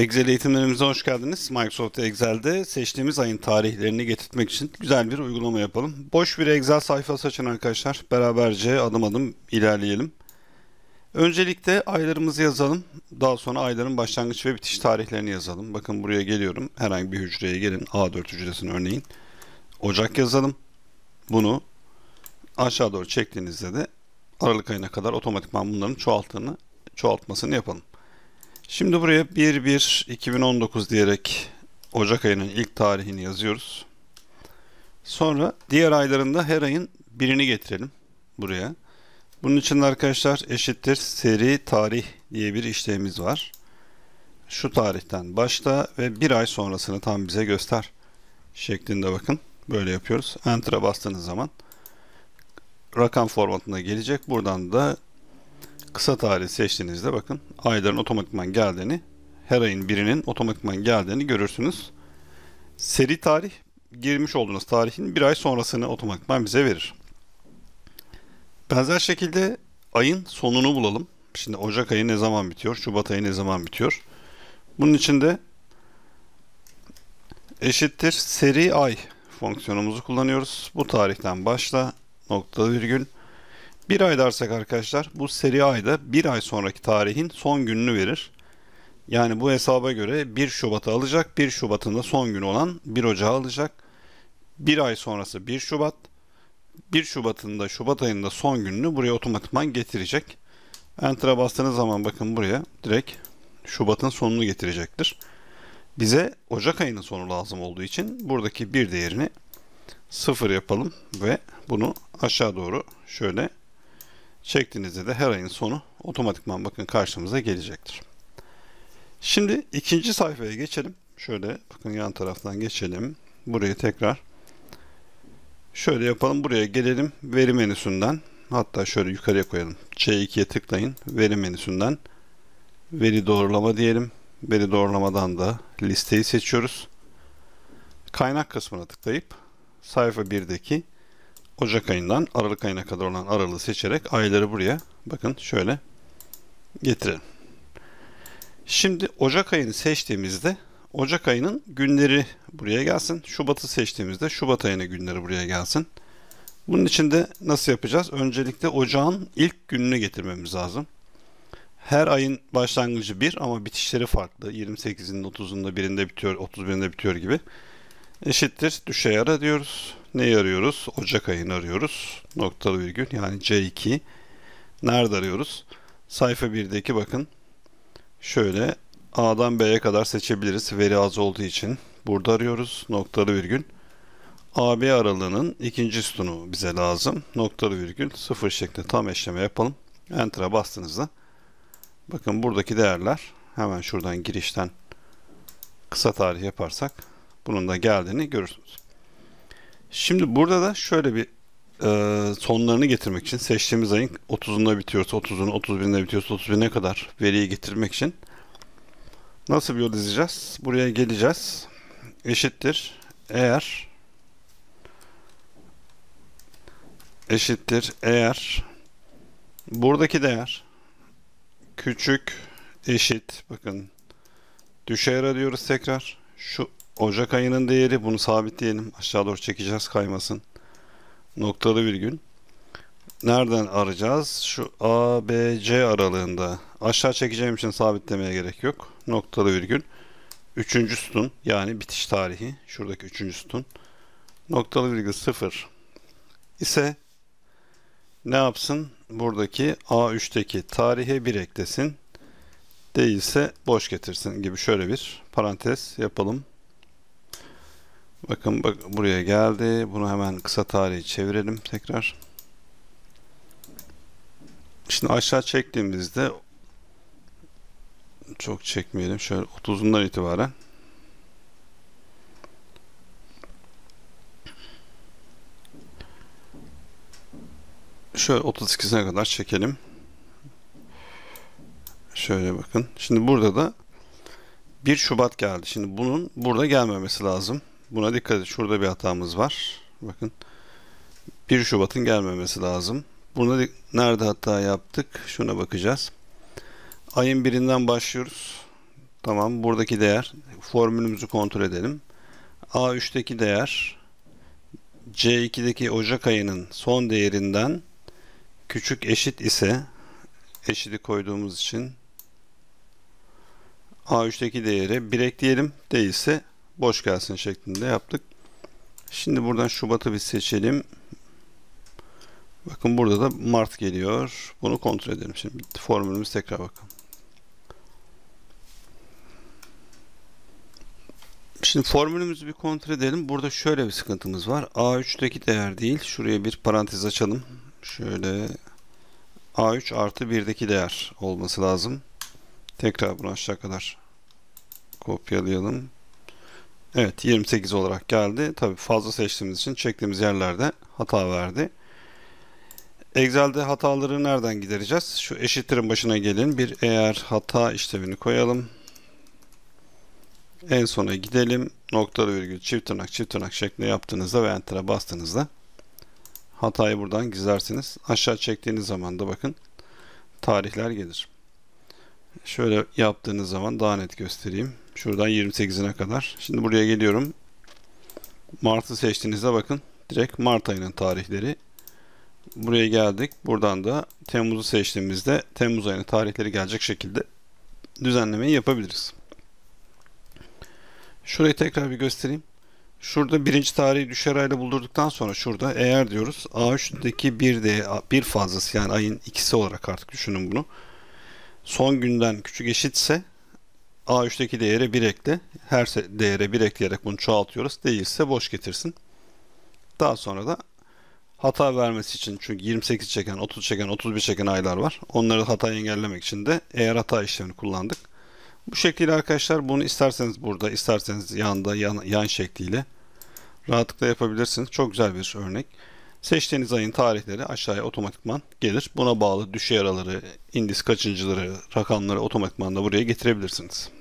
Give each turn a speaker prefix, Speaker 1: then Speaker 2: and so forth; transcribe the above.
Speaker 1: Excel eğitimlerimize hoş geldiniz. Microsoft Excel'de seçtiğimiz ayın tarihlerini getirtmek için güzel bir uygulama yapalım. Boş bir Excel sayfası açın arkadaşlar. Beraberce adım adım ilerleyelim. Öncelikle aylarımızı yazalım. Daha sonra ayların başlangıç ve bitiş tarihlerini yazalım. Bakın buraya geliyorum. Herhangi bir hücreye gelin. A4 hücresini örneğin. Ocak yazalım. Bunu aşağı doğru çektiğinizde de Aralık ayına kadar otomatikman bunların çoğalttığını, çoğaltmasını yapalım. Şimdi buraya 1-1-2019 diyerek Ocak ayının ilk tarihini yazıyoruz. Sonra diğer aylarında her ayın birini getirelim buraya. Bunun için arkadaşlar eşittir seri tarih diye bir işlemimiz var. Şu tarihten başla ve bir ay sonrasını tam bize göster şeklinde bakın. Böyle yapıyoruz. Enter'a bastığınız zaman rakam formatına gelecek. Buradan da kısa tarih seçtiğinizde bakın ayların otomatikman geldiğini her ayın birinin otomatikman geldiğini görürsünüz. Seri tarih girmiş olduğunuz tarihin bir ay sonrasını otomatikman bize verir. Benzer şekilde ayın sonunu bulalım. Şimdi Ocak ayı ne zaman bitiyor? Şubat ayı ne zaman bitiyor? Bunun için de eşittir seri ay fonksiyonumuzu kullanıyoruz. Bu tarihten başla nokta virgül bir ay dersek arkadaşlar bu seri ayda bir ay sonraki tarihin son gününü verir. Yani bu hesaba göre 1 Şubat'ı alacak. 1 Şubat'ın da son günü olan 1 Ocağı alacak. Bir ay sonrası 1 Şubat. 1 Şubat'ın da Şubat ayında son gününü buraya otomatikman getirecek. Enter'a bastığınız zaman bakın buraya direkt Şubat'ın sonunu getirecektir. Bize Ocak ayının sonu lazım olduğu için buradaki bir değerini sıfır yapalım ve bunu aşağı doğru şöyle çektiğinizde de her ayın sonu otomatikman bakın karşımıza gelecektir. Şimdi ikinci sayfaya geçelim. Şöyle bakın yan taraftan geçelim. Buraya tekrar şöyle yapalım. Buraya gelelim. Veri menüsünden hatta şöyle yukarıya koyalım. C2'ye tıklayın. Veri menüsünden veri doğrulama diyelim. Veri doğrulamadan da listeyi seçiyoruz. Kaynak kısmına tıklayıp sayfa 1'deki Ocak ayından Aralık ayına kadar olan aralığı seçerek ayları buraya bakın şöyle getirelim. Şimdi Ocak ayını seçtiğimizde Ocak ayının günleri buraya gelsin. Şubat'ı seçtiğimizde Şubat ayının günleri buraya gelsin. Bunun için de nasıl yapacağız? Öncelikle ocağın ilk gününü getirmemiz lazım. Her ayın başlangıcı bir ama bitişleri farklı. 28'inde, 30'unda, birinde bitiyor, 31'inde bitiyor gibi. Eşittir düşe yara diyoruz neyi arıyoruz? Ocak ayını arıyoruz. Noktalı virgül yani C2. Nerede arıyoruz? Sayfa 1'deki bakın. Şöyle A'dan B'ye kadar seçebiliriz. Veri az olduğu için. Burada arıyoruz. Noktalı virgül. AB aralığının ikinci sütunu bize lazım. Noktalı virgül sıfır şeklinde tam eşleme yapalım. Enter'a bastığınızda bakın buradaki değerler hemen şuradan girişten kısa tarih yaparsak bunun da geldiğini görürsünüz. Şimdi burada da şöyle bir e, sonlarını getirmek için seçtiğimiz ayın 30'unda bitiyorsa 30'unu 31'inde bitiyorsa 31'ine kadar veriyi getirmek için nasıl bir yol izleyeceğiz? Buraya geleceğiz. Eşittir. Eğer eşittir. Eğer buradaki değer küçük eşit bakın düşe diyoruz tekrar. Şu Ocak ayının değeri bunu sabitleyelim. Aşağı doğru çekeceğiz kaymasın. Noktalı virgül. Nereden arayacağız? Şu A, B, C aralığında. Aşağı çekeceğim için sabitlemeye gerek yok. Noktalı virgül. Üçüncü sütun yani bitiş tarihi. Şuradaki üçüncü sütun. Noktalı virgül sıfır ise ne yapsın? Buradaki A3'teki tarihe bir eklesin. Değilse boş getirsin gibi şöyle bir parantez yapalım. Bakın bak buraya geldi. Bunu hemen kısa tarihi çevirelim tekrar. Şimdi aşağı çektiğimizde çok çekmeyelim. Şöyle 30'undan itibaren şöyle 32'sine kadar çekelim. Şöyle bakın. Şimdi burada da 1 Şubat geldi. Şimdi bunun burada gelmemesi lazım. Buna dikkat edin. Şurada bir hatamız var. Bakın. 1 Şubat'ın gelmemesi lazım. Bunu nerede hata yaptık? Şuna bakacağız. Ayın birinden başlıyoruz. Tamam. Buradaki değer. Formülümüzü kontrol edelim. A3'teki değer C2'deki Ocak ayının son değerinden küçük eşit ise eşidi koyduğumuz için A3'teki değeri bir ekleyelim. Değilse boş gelsin şeklinde yaptık. Şimdi buradan Şubat'ı bir seçelim. Bakın burada da Mart geliyor. Bunu kontrol edelim. Şimdi formülümüz tekrar bakalım. Şimdi formülümüzü bir kontrol edelim. Burada şöyle bir sıkıntımız var. A3'teki değer değil. Şuraya bir parantez açalım. Şöyle A3 artı 1'deki değer olması lazım. Tekrar bunu aşağı kadar kopyalayalım. Evet 28 olarak geldi. Tabi fazla seçtiğimiz için çektiğimiz yerlerde hata verdi. Excel'de hataları nereden gidereceğiz? Şu eşittirin başına gelin. Bir eğer hata işlemini koyalım. En sona gidelim. Noktalı virgül çift tırnak çift tırnak şeklinde yaptığınızda ve Enter'a bastığınızda hatayı buradan gizlersiniz. Aşağı çektiğiniz zaman da bakın tarihler gelir. Şöyle yaptığınız zaman daha net göstereyim. Şuradan 28'ine kadar. Şimdi buraya geliyorum. Mart'ı seçtiğinizde bakın. Direkt Mart ayının tarihleri. Buraya geldik. Buradan da Temmuz'u seçtiğimizde Temmuz ayının tarihleri gelecek şekilde düzenlemeyi yapabiliriz. Şurayı tekrar bir göstereyim. Şurada birinci tarihi düşer ayla buldurduktan sonra şurada eğer diyoruz A3'deki bir de bir fazlası yani ayın ikisi olarak artık düşünün bunu. Son günden küçük eşitse A3'teki değeri 1 ekle. Her değere 1 ekleyerek bunu çoğaltıyoruz. Değilse boş getirsin. Daha sonra da hata vermesi için çünkü 28 çeken, 30 çeken, 31 çeken aylar var. Onları hata engellemek için de eğer hata işlemini kullandık. Bu şekilde arkadaşlar bunu isterseniz burada, isterseniz yanda, yan, yan şekliyle rahatlıkla yapabilirsiniz. Çok güzel bir örnek. Seçtiğiniz ayın tarihleri aşağıya otomatikman gelir. Buna bağlı düşe yaraları, indis kaçıncıları, rakamları otomatikman da buraya getirebilirsiniz.